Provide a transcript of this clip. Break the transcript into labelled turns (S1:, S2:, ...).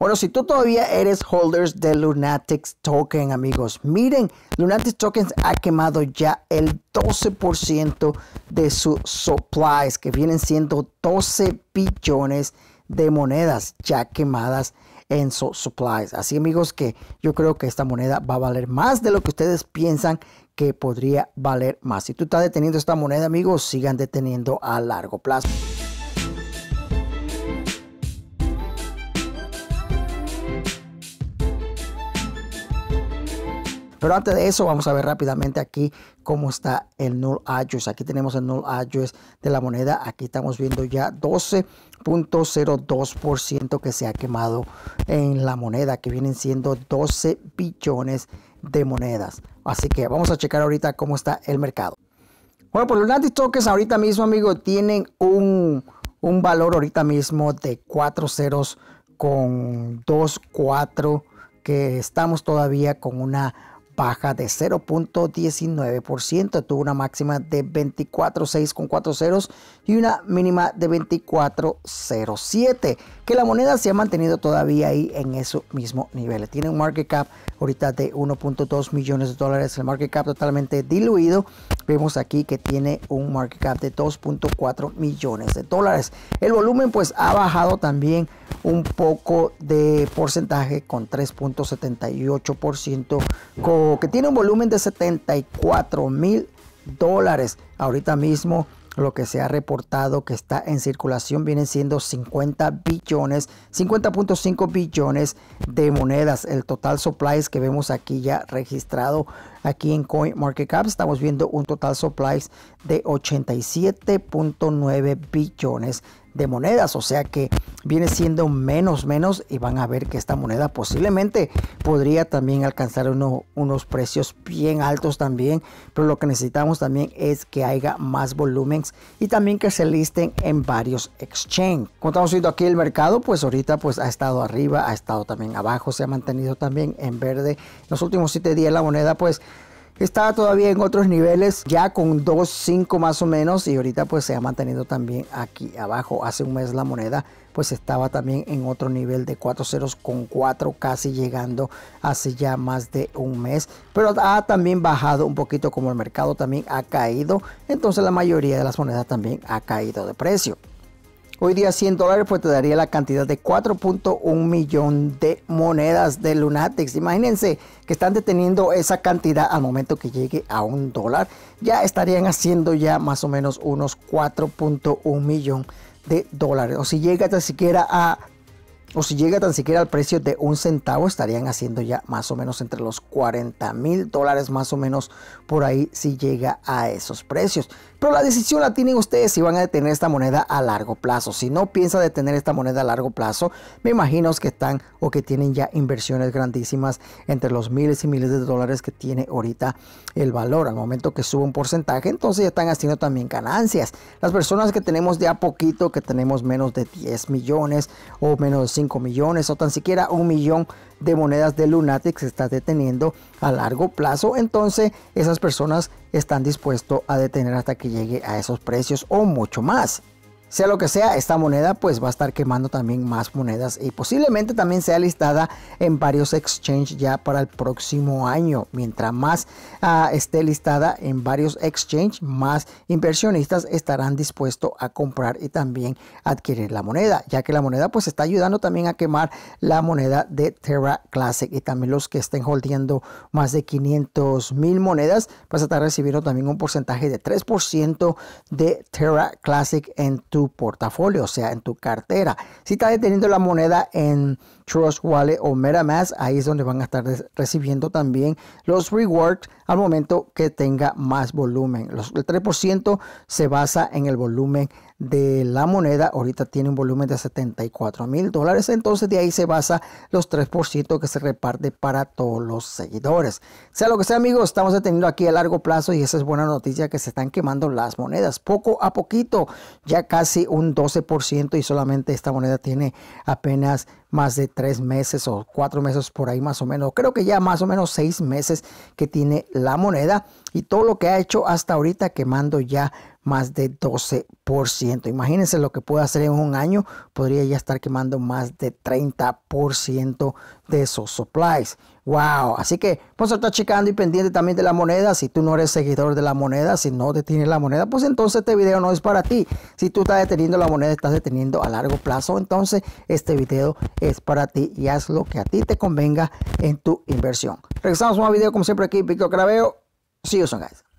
S1: Bueno, si tú todavía eres holders de Lunatics Token, amigos, miren, Lunatics Tokens ha quemado ya el 12% de sus supplies, que vienen siendo 12 billones de monedas ya quemadas en sus supplies. Así, amigos, que yo creo que esta moneda va a valer más de lo que ustedes piensan que podría valer más. Si tú estás deteniendo esta moneda, amigos, sigan deteniendo a largo plazo. Pero antes de eso, vamos a ver rápidamente aquí cómo está el null address. Aquí tenemos el null address de la moneda. Aquí estamos viendo ya 12.02% que se ha quemado en la moneda, que vienen siendo 12 billones de monedas. Así que vamos a checar ahorita cómo está el mercado. Bueno, pues los Nati Tokens ahorita mismo, amigo, tienen un, valor ahorita mismo de 4 ceros con 2,4. que estamos todavía con una baja de 0.19%, tuvo una máxima de 24.640 y una mínima de 24.07, que la moneda se ha mantenido todavía ahí en esos mismos niveles. Tiene un market cap ahorita de 1.2 millones de dólares, el market cap totalmente diluido Vemos aquí que tiene un market cap de 2.4 millones de dólares. El volumen pues ha bajado también un poco de porcentaje con 3.78%, que tiene un volumen de 74 mil dólares ahorita mismo lo que se ha reportado que está en circulación vienen siendo 50 billones, 50.5 billones de monedas. El total supplies que vemos aquí ya registrado aquí en CoinMarketCap, estamos viendo un total supplies de 87.9 billones de monedas, o sea que viene siendo menos, menos y van a ver que esta moneda posiblemente podría también alcanzar unos precios bien altos también, pero lo que necesitamos también es que haya más volúmenes y también que se listen en varios exchange. Como estamos viendo aquí el mercado, pues ahorita pues ha estado arriba, ha estado también abajo, se ha mantenido también en verde. Los últimos siete días la moneda pues estaba todavía en otros niveles, ya con 2.5 más o menos, y ahorita pues se ha mantenido también aquí abajo. Hace un mes la moneda pues estaba también en otro nivel de cuatro con 4, casi llegando hace ya más de un mes. Pero ha también bajado un poquito como el mercado también ha caído, entonces la mayoría de las monedas también ha caído de precio. Hoy día 100 dólares pues te daría la cantidad de 4.1 millón de monedas de Lunatics. Imagínense que están deteniendo esa cantidad al momento que llegue a un dólar. Ya estarían haciendo ya más o menos unos 4.1 millón de dólares. O si llega tan siquiera a... O si llega tan siquiera al precio de un centavo, estarían haciendo ya más o menos entre los 40 mil dólares, más o menos por ahí, si llega a esos precios. Pero la decisión la tienen ustedes si van a detener esta moneda a largo plazo. Si no piensan detener esta moneda a largo plazo, me imagino que están o que tienen ya inversiones grandísimas entre los miles y miles de dólares que tiene ahorita el valor. Al momento que sube un porcentaje, entonces ya están haciendo también ganancias. Las personas que tenemos de a poquito, que tenemos menos de 10 millones o menos de 5 millones o tan siquiera un millón de monedas de Lunatic se está deteniendo a largo plazo, entonces esas personas están dispuestos a detener hasta que llegue a esos precios o mucho más. Sea lo que sea, esta moneda pues va a estar quemando también más monedas y posiblemente también sea listada en varios exchanges ya para el próximo año. Mientras más ah, esté listada en varios exchanges, más inversionistas estarán dispuestos a comprar y también adquirir la moneda, ya que la moneda pues está ayudando también a quemar la moneda de Terra Classic y también los que estén holdiendo más de 500 mil monedas pues estar recibiendo también un porcentaje de 3% de Terra Classic en portafolio, o sea, en tu cartera. Si está deteniendo la moneda en Trust Wallet o MetaMask, ahí es donde van a estar recibiendo también los rewards al momento que tenga más volumen. Los, el 3% se basa en el volumen de la moneda. Ahorita tiene un volumen de 74 mil dólares. Entonces de ahí se basa los 3% que se reparte para todos los seguidores. Sea lo que sea amigos, estamos deteniendo aquí a largo plazo y esa es buena noticia que se están quemando las monedas. Poco a poquito, ya casi casi un 12% y solamente esta moneda tiene apenas más de tres meses o cuatro meses por ahí más o menos. Creo que ya más o menos seis meses que tiene la moneda y todo lo que ha hecho hasta ahorita quemando ya más de 12%. Imagínense lo que puede hacer en un año, podría ya estar quemando más de 30% de esos supplies. Wow, así que pues está checando y pendiente también de la moneda. Si tú no eres seguidor de la moneda, si no detienes la moneda, pues entonces este video no es para ti. Si tú estás deteniendo la moneda, estás deteniendo a largo plazo, entonces este video es para ti y haz lo que a ti te convenga en tu inversión. Regresamos a un video como siempre aquí, Víctor Craveo. See you soon, guys.